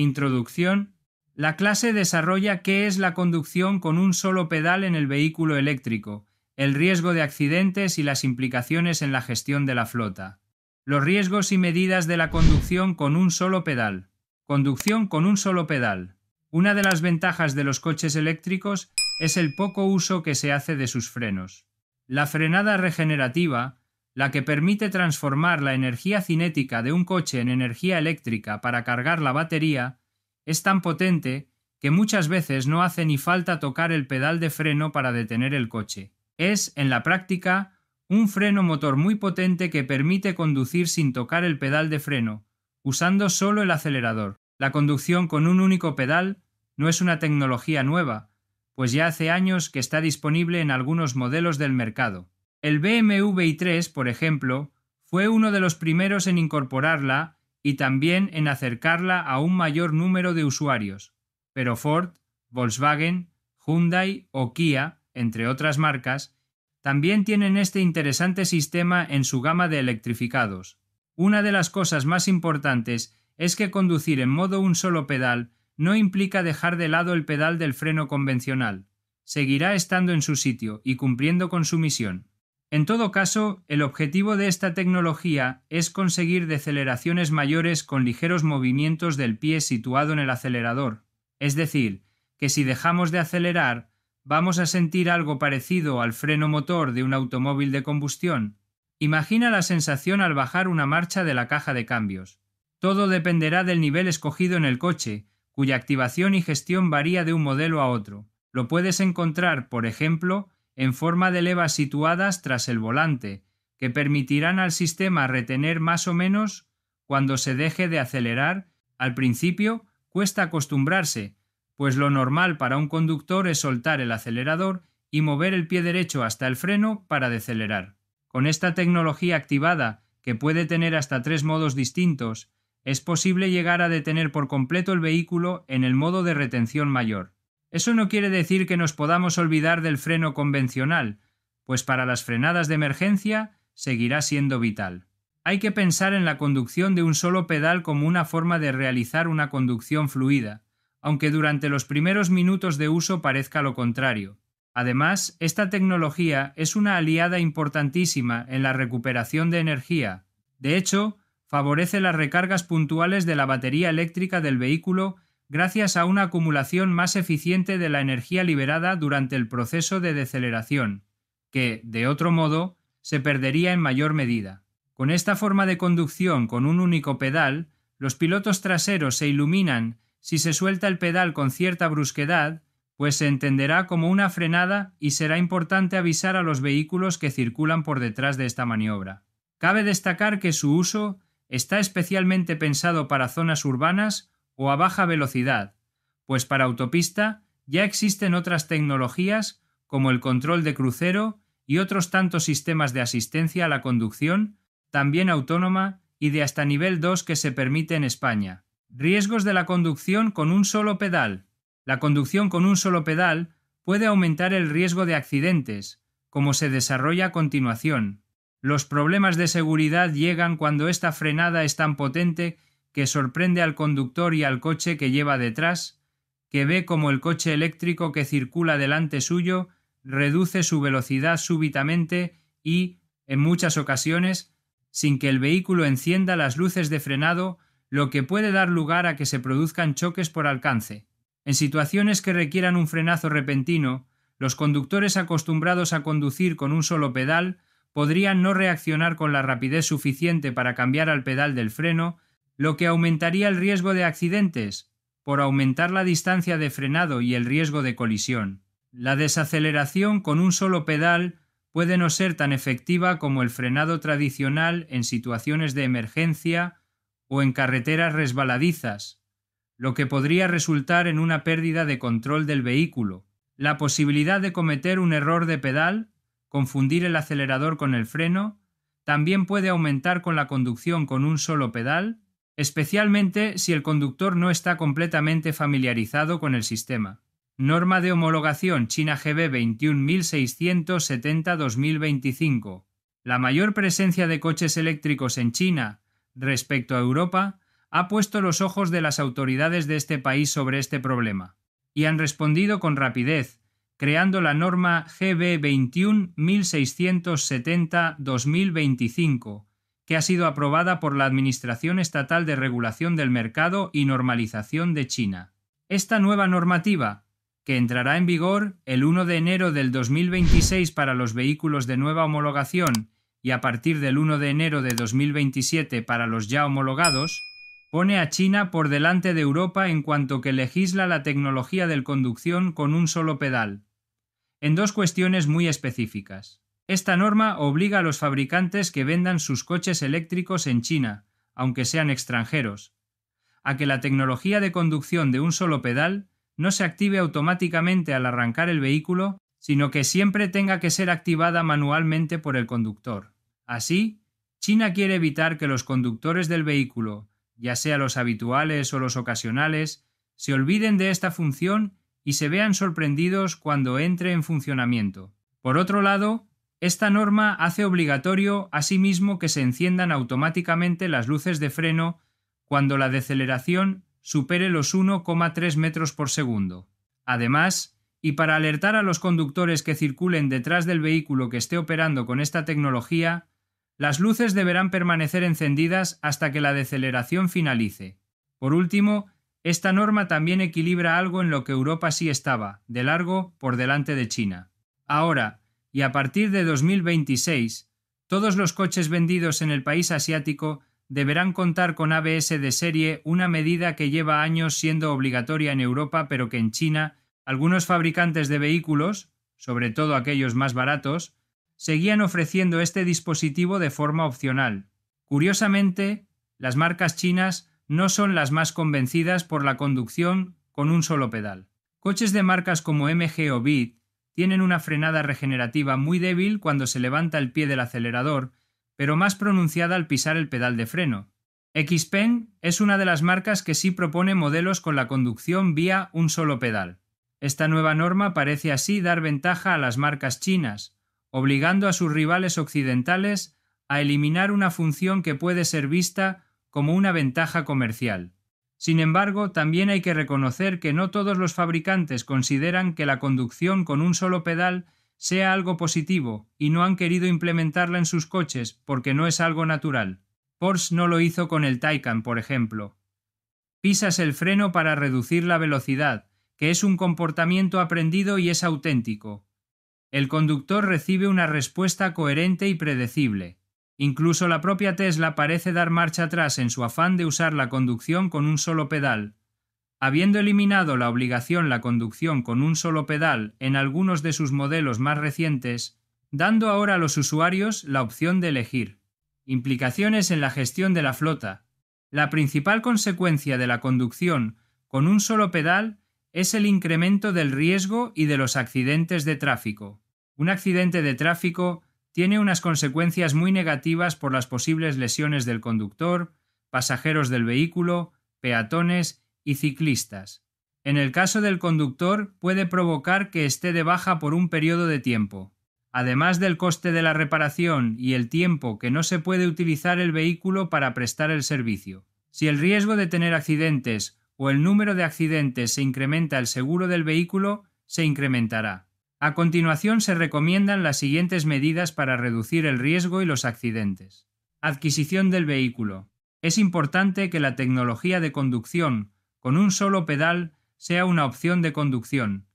Introducción. La clase desarrolla qué es la conducción con un solo pedal en el vehículo eléctrico, el riesgo de accidentes y las implicaciones en la gestión de la flota. Los riesgos y medidas de la conducción con un solo pedal. Conducción con un solo pedal. Una de las ventajas de los coches eléctricos es el poco uso que se hace de sus frenos. La frenada regenerativa la que permite transformar la energía cinética de un coche en energía eléctrica para cargar la batería, es tan potente que muchas veces no hace ni falta tocar el pedal de freno para detener el coche. Es, en la práctica, un freno motor muy potente que permite conducir sin tocar el pedal de freno, usando solo el acelerador. La conducción con un único pedal no es una tecnología nueva, pues ya hace años que está disponible en algunos modelos del mercado. El BMW i3, por ejemplo, fue uno de los primeros en incorporarla y también en acercarla a un mayor número de usuarios, pero Ford, Volkswagen, Hyundai o Kia, entre otras marcas, también tienen este interesante sistema en su gama de electrificados. Una de las cosas más importantes es que conducir en modo un solo pedal no implica dejar de lado el pedal del freno convencional. Seguirá estando en su sitio y cumpliendo con su misión. En todo caso, el objetivo de esta tecnología es conseguir deceleraciones mayores con ligeros movimientos del pie situado en el acelerador, es decir, que si dejamos de acelerar, vamos a sentir algo parecido al freno motor de un automóvil de combustión. Imagina la sensación al bajar una marcha de la caja de cambios. Todo dependerá del nivel escogido en el coche, cuya activación y gestión varía de un modelo a otro. Lo puedes encontrar, por ejemplo, en forma de levas situadas tras el volante, que permitirán al sistema retener más o menos cuando se deje de acelerar. Al principio cuesta acostumbrarse, pues lo normal para un conductor es soltar el acelerador y mover el pie derecho hasta el freno para decelerar. Con esta tecnología activada, que puede tener hasta tres modos distintos, es posible llegar a detener por completo el vehículo en el modo de retención mayor. Eso no quiere decir que nos podamos olvidar del freno convencional, pues para las frenadas de emergencia seguirá siendo vital. Hay que pensar en la conducción de un solo pedal como una forma de realizar una conducción fluida, aunque durante los primeros minutos de uso parezca lo contrario. Además, esta tecnología es una aliada importantísima en la recuperación de energía. De hecho, favorece las recargas puntuales de la batería eléctrica del vehículo gracias a una acumulación más eficiente de la energía liberada durante el proceso de deceleración, que, de otro modo, se perdería en mayor medida. Con esta forma de conducción con un único pedal, los pilotos traseros se iluminan si se suelta el pedal con cierta brusquedad, pues se entenderá como una frenada y será importante avisar a los vehículos que circulan por detrás de esta maniobra. Cabe destacar que su uso está especialmente pensado para zonas urbanas o a baja velocidad, pues para autopista ya existen otras tecnologías como el control de crucero y otros tantos sistemas de asistencia a la conducción, también autónoma y de hasta nivel 2 que se permite en España. Riesgos de la conducción con un solo pedal. La conducción con un solo pedal puede aumentar el riesgo de accidentes, como se desarrolla a continuación. Los problemas de seguridad llegan cuando esta frenada es tan potente que sorprende al conductor y al coche que lleva detrás, que ve como el coche eléctrico que circula delante suyo reduce su velocidad súbitamente y, en muchas ocasiones, sin que el vehículo encienda las luces de frenado, lo que puede dar lugar a que se produzcan choques por alcance. En situaciones que requieran un frenazo repentino, los conductores acostumbrados a conducir con un solo pedal podrían no reaccionar con la rapidez suficiente para cambiar al pedal del freno, lo que aumentaría el riesgo de accidentes, por aumentar la distancia de frenado y el riesgo de colisión. La desaceleración con un solo pedal puede no ser tan efectiva como el frenado tradicional en situaciones de emergencia o en carreteras resbaladizas, lo que podría resultar en una pérdida de control del vehículo. La posibilidad de cometer un error de pedal, confundir el acelerador con el freno, también puede aumentar con la conducción con un solo pedal especialmente si el conductor no está completamente familiarizado con el sistema. Norma de homologación China GB 21670-2025. La mayor presencia de coches eléctricos en China respecto a Europa ha puesto los ojos de las autoridades de este país sobre este problema y han respondido con rapidez, creando la norma GB 21670-2025 que ha sido aprobada por la Administración Estatal de Regulación del Mercado y Normalización de China. Esta nueva normativa, que entrará en vigor el 1 de enero del 2026 para los vehículos de nueva homologación y a partir del 1 de enero de 2027 para los ya homologados, pone a China por delante de Europa en cuanto que legisla la tecnología de conducción con un solo pedal, en dos cuestiones muy específicas. Esta norma obliga a los fabricantes que vendan sus coches eléctricos en China, aunque sean extranjeros, a que la tecnología de conducción de un solo pedal no se active automáticamente al arrancar el vehículo, sino que siempre tenga que ser activada manualmente por el conductor. Así, China quiere evitar que los conductores del vehículo, ya sea los habituales o los ocasionales, se olviden de esta función y se vean sorprendidos cuando entre en funcionamiento. Por otro lado, esta norma hace obligatorio asimismo que se enciendan automáticamente las luces de freno cuando la deceleración supere los 1,3 metros por segundo. Además, y para alertar a los conductores que circulen detrás del vehículo que esté operando con esta tecnología, las luces deberán permanecer encendidas hasta que la deceleración finalice. Por último, esta norma también equilibra algo en lo que Europa sí estaba, de largo por delante de China. Ahora, y a partir de 2026, todos los coches vendidos en el país asiático deberán contar con ABS de serie, una medida que lleva años siendo obligatoria en Europa, pero que en China algunos fabricantes de vehículos, sobre todo aquellos más baratos, seguían ofreciendo este dispositivo de forma opcional. Curiosamente, las marcas chinas no son las más convencidas por la conducción con un solo pedal. Coches de marcas como MG o Beat tienen una frenada regenerativa muy débil cuando se levanta el pie del acelerador, pero más pronunciada al pisar el pedal de freno. Xpen es una de las marcas que sí propone modelos con la conducción vía un solo pedal. Esta nueva norma parece así dar ventaja a las marcas chinas, obligando a sus rivales occidentales a eliminar una función que puede ser vista como una ventaja comercial. Sin embargo, también hay que reconocer que no todos los fabricantes consideran que la conducción con un solo pedal sea algo positivo y no han querido implementarla en sus coches porque no es algo natural. Porsche no lo hizo con el Taycan, por ejemplo. Pisas el freno para reducir la velocidad, que es un comportamiento aprendido y es auténtico. El conductor recibe una respuesta coherente y predecible. Incluso la propia Tesla parece dar marcha atrás en su afán de usar la conducción con un solo pedal. Habiendo eliminado la obligación la conducción con un solo pedal en algunos de sus modelos más recientes, dando ahora a los usuarios la opción de elegir. Implicaciones en la gestión de la flota. La principal consecuencia de la conducción con un solo pedal es el incremento del riesgo y de los accidentes de tráfico. Un accidente de tráfico tiene unas consecuencias muy negativas por las posibles lesiones del conductor, pasajeros del vehículo, peatones y ciclistas. En el caso del conductor puede provocar que esté de baja por un periodo de tiempo. Además del coste de la reparación y el tiempo que no se puede utilizar el vehículo para prestar el servicio. Si el riesgo de tener accidentes o el número de accidentes se incrementa el seguro del vehículo, se incrementará. A continuación se recomiendan las siguientes medidas para reducir el riesgo y los accidentes. Adquisición del vehículo. Es importante que la tecnología de conducción con un solo pedal sea una opción de conducción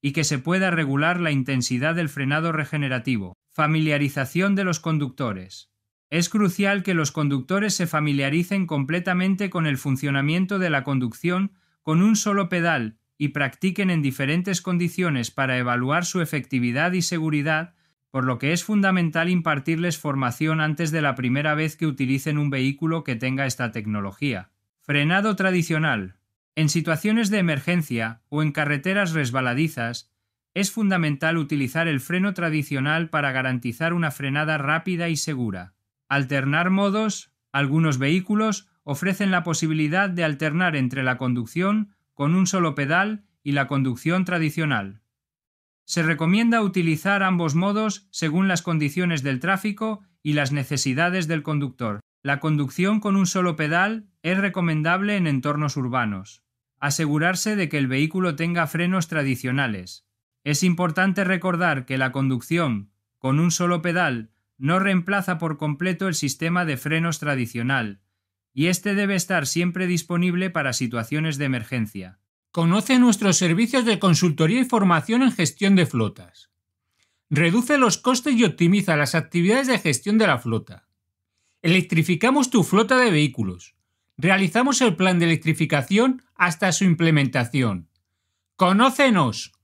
y que se pueda regular la intensidad del frenado regenerativo. Familiarización de los conductores. Es crucial que los conductores se familiaricen completamente con el funcionamiento de la conducción con un solo pedal y practiquen en diferentes condiciones para evaluar su efectividad y seguridad, por lo que es fundamental impartirles formación antes de la primera vez que utilicen un vehículo que tenga esta tecnología. Frenado tradicional. En situaciones de emergencia o en carreteras resbaladizas, es fundamental utilizar el freno tradicional para garantizar una frenada rápida y segura. Alternar modos. Algunos vehículos ofrecen la posibilidad de alternar entre la conducción con un solo pedal y la conducción tradicional. Se recomienda utilizar ambos modos según las condiciones del tráfico y las necesidades del conductor. La conducción con un solo pedal es recomendable en entornos urbanos. Asegurarse de que el vehículo tenga frenos tradicionales. Es importante recordar que la conducción con un solo pedal no reemplaza por completo el sistema de frenos tradicional, y este debe estar siempre disponible para situaciones de emergencia. Conoce nuestros servicios de consultoría y formación en gestión de flotas. Reduce los costes y optimiza las actividades de gestión de la flota. Electrificamos tu flota de vehículos. Realizamos el plan de electrificación hasta su implementación. ¡Conócenos!